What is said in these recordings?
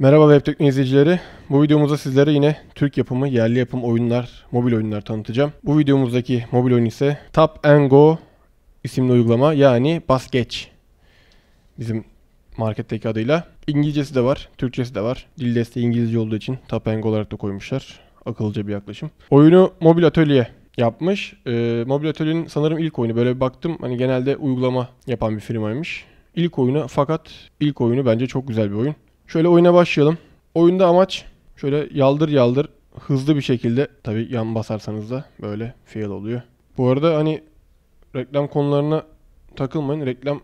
Merhaba Webtekno izleyicileri. Bu videomuzda sizlere yine Türk yapımı, yerli yapım oyunlar, mobil oyunlar tanıtacağım. Bu videomuzdaki mobil oyun ise Tap and Go isimli uygulama yani Baskeç. Bizim marketteki adıyla. İngilizcesi de var, Türkçesi de var. Dil desteği İngilizce olduğu için Tap and Go olarak da koymuşlar. Akıllıca bir yaklaşım. Oyunu Mobil Atölye yapmış. Ee, mobil Atölye'nin sanırım ilk oyunu. Böyle bir baktım hani genelde uygulama yapan bir firmaymış. İlk oyunu fakat ilk oyunu bence çok güzel bir oyun. Şöyle oyuna başlayalım. Oyunda amaç şöyle yaldır yaldır hızlı bir şekilde tabi yan basarsanız da böyle fail oluyor. Bu arada hani reklam konularına takılmayın. Reklam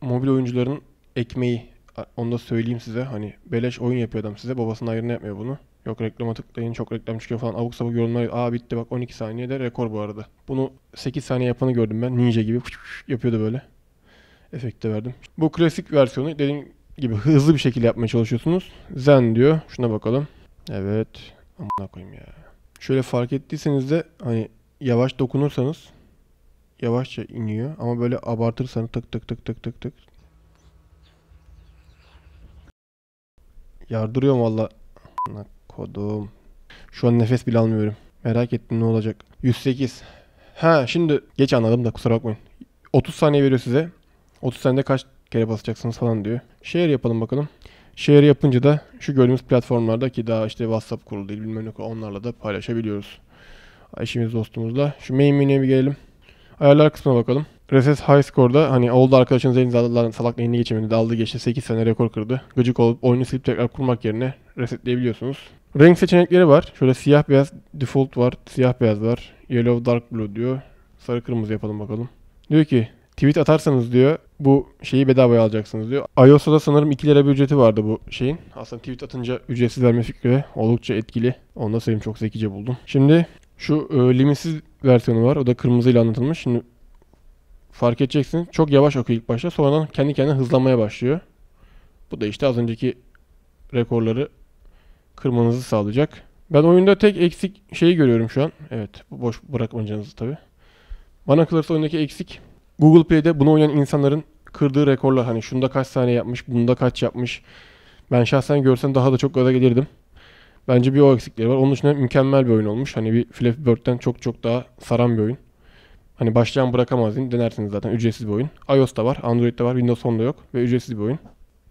mobil oyuncuların ekmeği. Onu da söyleyeyim size. Hani beleş oyun yapıyor adam size. Babasının ayrını yapmıyor bunu. Yok reklama tıklayın çok reklam çıkıyor falan. Abuk sabuk yorumlar. Aa bitti bak 12 saniyede rekor bu arada. Bunu 8 saniye yapanı gördüm ben. Ninja gibi yapıyordu böyle. Efekte verdim. Bu klasik versiyonu dediğim gibi hızlı bir şekilde yapmaya çalışıyorsunuz. Zen diyor. Şuna bakalım. Evet. Amına koyayım ya. Şöyle fark ettiyseniz de hani yavaş dokunursanız yavaşça iniyor ama böyle abartırsanız tık tık tık tık tık tık Yardırıyorum valla. Kodum. Şu an nefes bile almıyorum. Merak ettim ne olacak. 108. Ha şimdi geç anladım da kusura bakmayın. 30 saniye veriyor size. 30 saniyede kaç kere basacaksınız falan diyor. Share yapalım bakalım. Share yapınca da şu gördüğümüz platformlarda ki daha işte WhatsApp kurulu değil bilmem ne onlarla da paylaşabiliyoruz. Eşimiz dostumuzla. Şu main menüye bir gelelim. Ayarlar kısmına bakalım. Reset High Score'da hani oldu arkadaşınız elinize aldılar salak neyini geçemedi Aldı geçti 8 sene rekor kırdı. Gıcık olup oyunu silip tekrar kurmak yerine resetleyebiliyorsunuz. Renk seçenekleri var. Şöyle siyah beyaz default var. Siyah beyaz var. Yellow dark blue diyor. Sarı kırmızı yapalım bakalım. Diyor ki Tweet atarsanız diyor bu şeyi bedavaya alacaksınız diyor. iOS'ta sanırım 2 lira bir ücreti vardı bu şeyin. Aslında tweet atınca ücretsiz verme fikri oldukça etkili. Onu da sayayım çok zekice buldum. Şimdi şu e, limitsiz versiyonu var. O da kırmızıyla anlatılmış. Şimdi fark edeceksin. Çok yavaş okuyor ilk başta. Sonradan kendi kendine hızlanmaya başlıyor. Bu da işte az önceki rekorları kırmanızı sağlayacak. Ben oyunda tek eksik şeyi görüyorum şu an. Evet boş bırakmacanızı tabi. Bana kalırsa oyundaki eksik Google Play'de bunu oynayan insanların kırdığı rekorlar hani şunda kaç saniye yapmış, bunda kaç yapmış. Ben şahsen görsem daha da çok gaza gelirdim. Bence bir o eksikleri var. Onun dışında mükemmel bir oyun olmuş. Hani bir Flappy Bird'den çok çok daha saran bir oyun. Hani başlayan bırakamaz diyeyim. Denersiniz zaten. Ücretsiz bir oyun. iOS'ta var, Android'de var, Windows 10'da yok ve ücretsiz bir oyun.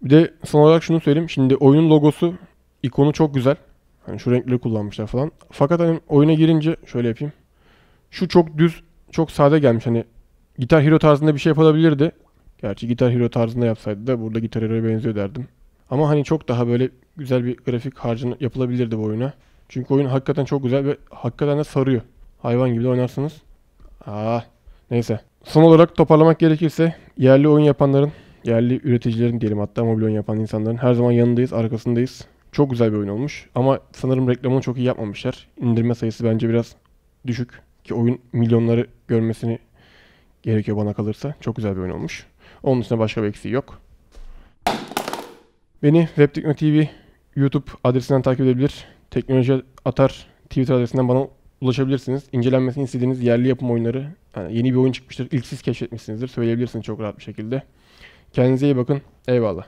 Bir de son olarak şunu söyleyeyim. Şimdi oyunun logosu, ikonu çok güzel. Hani şu renkleri kullanmışlar falan. Fakat hani oyuna girince şöyle yapayım. Şu çok düz, çok sade gelmiş. Hani Gitar Hero tarzında bir şey yapabilirdi. Gerçi Gitar Hero tarzında yapsaydı da burada Gitar Hero'ya benziyor derdim. Ama hani çok daha böyle güzel bir grafik harcını yapılabilirdi bu oyuna. Çünkü oyun hakikaten çok güzel ve hakikaten de sarıyor. Hayvan gibi de oynarsınız. Aa, ah, neyse. Son olarak toparlamak gerekirse yerli oyun yapanların, yerli üreticilerin diyelim hatta mobil oyun yapan insanların her zaman yanındayız, arkasındayız. Çok güzel bir oyun olmuş ama sanırım reklamını çok iyi yapmamışlar. İndirme sayısı bence biraz düşük ki oyun milyonları görmesini Gerekiyor bana kalırsa. Çok güzel bir oyun olmuş. Onun dışında başka bir eksiği yok. Beni Webtekno TV YouTube adresinden takip edebilir. Teknoloji Atar Twitter adresinden bana ulaşabilirsiniz. İncelenmesini istediğiniz yerli yapım oyunları, yani yeni bir oyun çıkmıştır, ilk siz keşfetmişsinizdir. Söyleyebilirsiniz çok rahat bir şekilde. Kendinize iyi bakın. Eyvallah.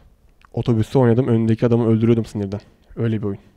Otobüste oynadım, önündeki adamı öldürüyordum sinirden. Öyle bir oyun.